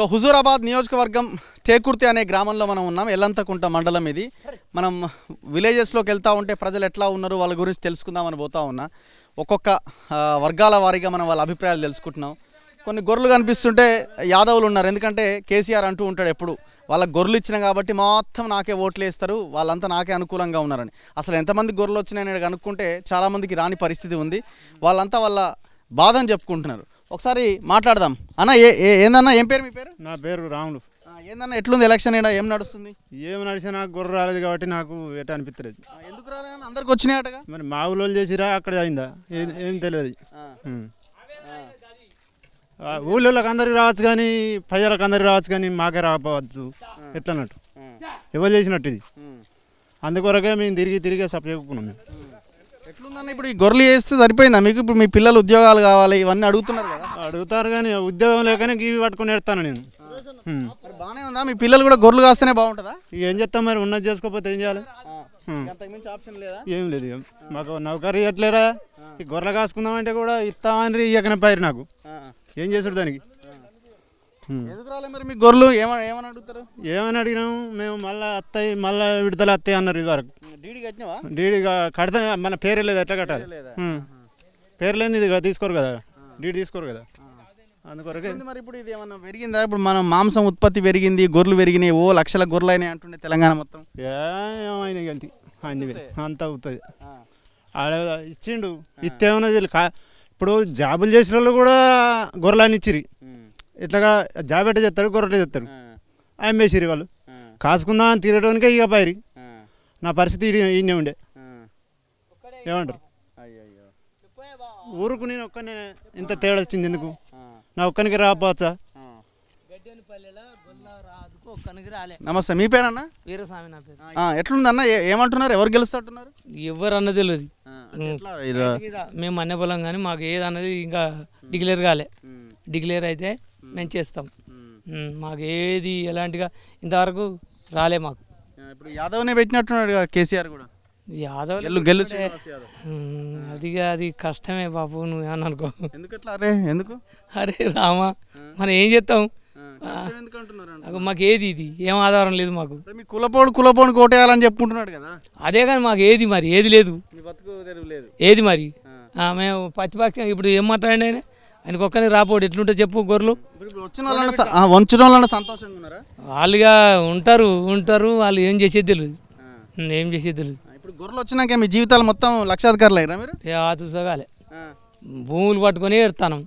so Huzurabad నియోజకవర్గం చేకుర్తి అనే గ్రామంలో మనం ఉన్నాం ఎల్లంతకుంట మండలం ఇది మనం విలేజెస్లోకి వెళ్తూ ఉంటే ప్రజలు ఎట్లా ఉన్నారు వాళ్ళ గురించి తెలుసుకుందామని పోతా ఉన్నా ఒక్కొక్క వర్గాల వారీగా మనం వాళ్ళ అభిప్రాయాలు తెలుసుకుంటున్నాం కొన్ని గొర్రెలు కనిపిస్తుంటే యాదవులు ఉన్నారు ఎందుకంటే కేసీఆర్ అంటూ ఉంటాడు ఎప్పుడు వాళ్ళకి గొర్రెలు ఇచ్చినా కాబట్టి మొత్తం నాకే ఓట్లు వేస్తారు వాళ్ళంతా నాకే అనుకూలంగా ఉన్నారని అసలు ఎంతమంది గొర్రెలు వచ్చినాయని కనుక్కుంటే చాలామందికి రాని పరిస్థితి ఉంది వాళ్ళంతా వాళ్ళ బాధని చెప్పుకుంటున్నారు ఒకసారి మాట్లాడదాం అన్న ఏ ఏందన్నా ఏం పేరు మీ పేరు నా పేరు రాములు ఏందన్నా ఎట్లుంది ఎలక్షన్ ఏడా ఏం నడుస్తుంది ఏం నడిచినా నాకు గుర్ర రాలేదు కాబట్టి నాకు ఎట అనిపించలేదు ఎందుకు రాలేదు అందరికి వచ్చినాయటగా మరి మా ఊళ్ళో చేసిరా అక్కడ అయిందా ఏం తెలియదు ఊళ్ళోళ్ళకి అందరికి రావచ్చు కానీ ప్రజలకు అందరికి రావచ్చు కానీ మాకే రాకపోవచ్చు ఎట్లన్నట్టు ఎవరు చేసినట్టు ఇది అందుకొరకే మేము తిరిగి తిరిగి సప్లై చెప్పుకున్నాం మేము ఎట్లుందన్న ఇప్పుడు ఈ గొర్రెలు చేస్తే సరిపోయిందా మీకు ఇప్పుడు మీ పిల్లలు ఉద్యోగాలు కావాలి ఇవన్నీ అడుగుతున్నారు కదా అడుగుతారు కానీ ఉద్యోగం లేకనే గీవి పట్టుకుని ఎడతాను నేను బాగానే ఉందా మీ పిల్లలు కూడా గొర్రెలు కాస్తేనే బాగుంటుందా ఏం చేస్తాం మరి ఉన్నది చేసుకోకపోతే ఏం చేయాలి ఏం లేదు మాకు నౌకరీ ఇవ్వట్లేరా ఈ గొర్రెలు కాసుకుందామంటే కూడా ఇస్తామని ఇయ్యకన పైరు నాకు ఏం చేసుడు దానికి మీ గొర్రెలు ఏమని అడుగుతారు ఏమని అడిగినాము మేము మళ్ళీ అత్తయ్య మళ్ళీ విడతలు అత్తయ్య అన్నారు ఇదివరకు డీడీ కడతా మన పేరు లేదు ఎట్లా కట్టాలి పేరు లేని ఇది తీసుకోరు కదా డీడీ తీసుకోరు కదా అందుకొరకే మరి ఇప్పుడు ఇది ఏమన్నా పెరిగిందా ఇప్పుడు మనం మాంసం ఉత్పత్తి పెరిగింది గొర్రెలు పెరిగినాయి ఓ లక్షల గొర్రెలు అయినాయి అంటుండే తెలంగాణ మొత్తం ఏమైనా అంతే అన్ని అంత అవుతుంది ఆడ ఇచ్చిండు ఇత్తేమన్నా వీళ్ళు ఇప్పుడు జాబులు చేసిన వాళ్ళు కూడా గొర్రెలు అని ఇచ్చిరి ఇట్లాగా జాబ్ ఎట్ట చేస్తారు గొర్రెలు చేస్తారు వేసిరి వాళ్ళు కాసుకుందాం అని తిరగడానికే ఇక పైరి నా పరిస్థితి ఈయనే ఉండే ఏమంటారు ఊరుకు నేను ఒక్కనే ఇంత తేడా వచ్చింది ఎందుకు నా ఒక్కనికి రాపోవచ్చా నమస్తే మీ పేరన్నా వీరస్వామి నా పేరు అన్న ఏమంటున్నారు ఎవరు గెలుస్తారు ఎవరు అన్న తెలియదు మేము అన్న పొలం కానీ మాకు ఏదన్నది ఇంకా డిక్లేర్ కాలే డిక్లేర్ అయితే మేము చేస్తాం మాకు ఏది ఎలాంటిగా ఇంతవరకు రాలే మాకు ఇప్పుడు యాదవ్నే పెట్టినట్టున్నాడు కేసీఆర్ కూడా యాదవ్ గెల్లు అది అది కష్టమే బాబు నువ్వు అని అనుకో ఎందుకట్లా అరే ఎందుకు అరే రామా మనం ఏం చేస్తాం మాకు ఏది ఇది ఏం ఆధారం లేదు మాకు మీ కులపోడు కులపోడు కోటేయాలని చెప్పుకుంటున్నాడు కదా అదే కానీ మాకు ఏది మరి ఏది లేదు ఏది మరి మేము ప్రతిపక్షం ఇప్పుడు ఏం మాట్లాడినా ఆయనకు ఒక్కరికి రాపోడు ఎట్లుంటే చెప్పు గొర్రెలు వచ్చిన సంతోషంగా వాళ్ళుగా ఉంటారు ఉంటారు వాళ్ళు ఏం చేసేది తెలియదు ఏం చేసేది తెలియదు ఇప్పుడు గొర్రెలు వచ్చినాక మీ జీవితాలు మొత్తం లక్షాధికారులు అయినా మీరు సగాలే భూములు పట్టుకొని ఎడతాను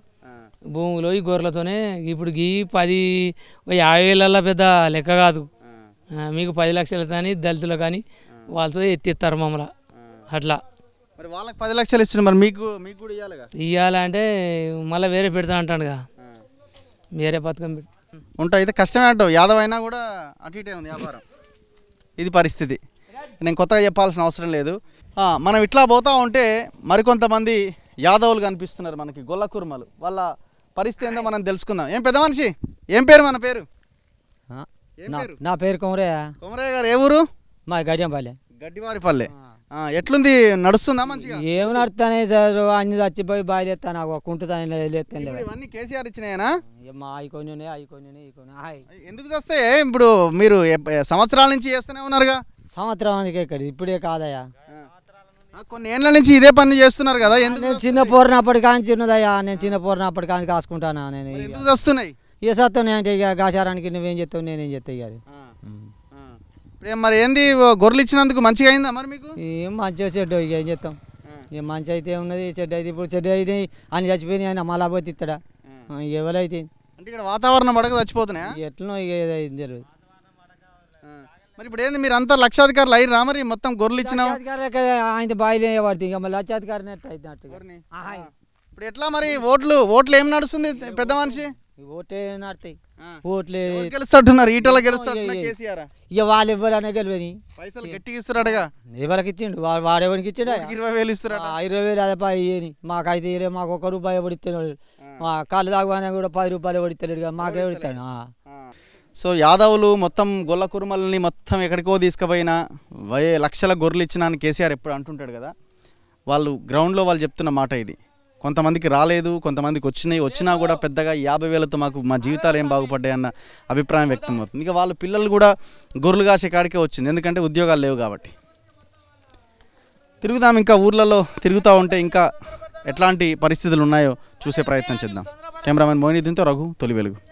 భూములు ఈ గొర్రెలతోనే ఇప్పుడు ఈ పది యాభై ఏళ్ళల్లో పెద్ద లెక్క కాదు మీకు పది లక్షలు కానీ దళితులు కానీ వాళ్ళతో ఎత్తిస్తారు మమ్మల్ని అట్లా మరి వాళ్ళకి పది లక్షలు ఇచ్చిన మరి మీకు మీకు కూడా ఇవ్వాలిగా ఇవ్వాలంటే మళ్ళీ వేరే పెడతా అంటాడుగా వేరే పథకం పెడతా ఉంటాయి ఇది కష్టమే అంటావు యాదవ్ అయినా కూడా అటు ఇటే ఉంది వ్యాపారం ఇది పరిస్థితి నేను కొత్తగా చెప్పాల్సిన అవసరం లేదు మనం ఇట్లా పోతా ఉంటే మరికొంతమంది యాదవులు కనిపిస్తున్నారు మనకి గొల్ల కుర్మలు వాళ్ళ పరిస్థితి ఏందో మనం తెలుసుకుందాం ఏం పెద్ద మనిషి ఏం పేరు మన పేరు నా పేరు కొమరయ్య కొమరయ్య గారు ఏ ఊరు మా గడియంపల్లె గడ్డివారిపల్లె ఎట్లుంది నడుస్తుందా మంచిగా ఏమి నడుస్తానే సార్ అన్ని చచ్చిపోయి బయలుస్తాను నాకు కుంటుతాను ఇవన్నీ కేసీఆర్ ఇచ్చినాయనా కొన్ని అవి కొన్ని ఎందుకు చేస్తే ఇప్పుడు మీరు సంవత్సరాల నుంచి చేస్తూనే ఉన్నారుగా సంవత్సరానికి ఇక్కడ ఇప్పుడే కాదయ్యా కొన్ని ఏళ్ళ నుంచి ఇదే పని చేస్తున్నారు కదా నేను చిన్న పోరినప్పటి కానీ చిన్నదయ్యా నేను చిన్న పోరినప్పటి కానీ కాసుకుంటానా నేను ఎందుకు వస్తున్నాయి ఏ చేస్తాను నేను ఇక గాచారానికి నువ్వేం చెప్తావు నేనేం చెప్తాయి ఇప్పుడు మరి ఏంది గొర్రెలు ఇచ్చినందుకు మంచిగా అయిందా మరి మీకు ఏం మంచిగా చెడ్డ ఇక ఏం చేస్తాం ఏం మంచి అయితే ఉన్నది చెడ్డ అయితే ఇప్పుడు చెడ్డ అయితే అని చచ్చిపోయినాయి ఆయన మళ్ళా పోతే ఇస్తాడా ఎవరైతే అంటే ఇక్కడ వాతావరణం పడక చచ్చిపోతున్నాయి ఎట్లనో ఇక ఏదైంది తెలియదు మరి ఇప్పుడు ఏంది మీరు అంతా లక్షాధికారులు రా మరి మొత్తం గొర్రెలు ఇచ్చిన ఆయన బాయిలే పడుతుంది ఇక మళ్ళీ లక్షాధికారిని ఇప్పుడు ఎట్లా మరి ఓట్లు ఓట్లు ఏం నడుస్తుంది పెద్ద మనిషి ఓటే నడతాయి ఓట్లే గెలుస్తున్నారు ఈటల గెలుస్తున్నారు వాళ్ళు ఎవరైనా గెలవని పైసలు గట్టిగా ఇస్తున్నాడుగా ఎవరికి ఇచ్చిండు వాడెవరికి ఇచ్చిండు ఇరవై వేలు ఇస్తున్నాడు ఇరవై వేలు అదే పై మాకైతే మాకు ఒక రూపాయి పడితే మా కాళ్ళు తాగుబానే కూడా పది రూపాయలు ఎవడిస్తాడు మాకే ఎవడిస్తాడు సో యాదవులు మొత్తం గొల్ల కురుమల్ని మొత్తం ఎక్కడికో తీసుకుపోయినా లక్షల గొర్రెలు ఇచ్చినా అని కేసీఆర్ ఎప్పుడు అంటుంటాడు కదా వాళ్ళు గ్రౌండ్లో వాళ్ళు చెప్తున్న మాట ఇది కొంతమందికి రాలేదు కొంతమందికి వచ్చినాయి వచ్చినా కూడా పెద్దగా యాభై వేలతో మాకు మా జీవితాలు ఏం బాగుపడ్డాయి అన్న అభిప్రాయం వ్యక్తం అవుతుంది ఇక వాళ్ళ పిల్లలు కూడా గొర్రెలు కాసే కాడికే వచ్చింది ఎందుకంటే ఉద్యోగాలు లేవు కాబట్టి తిరుగుదాం ఇంకా ఊర్లలో తిరుగుతూ ఉంటే ఇంకా ఎట్లాంటి పరిస్థితులు ఉన్నాయో చూసే ప్రయత్నం చేద్దాం కెమెరామెన్ మోయినీదీన్తో రఘు తొలి వెలుగు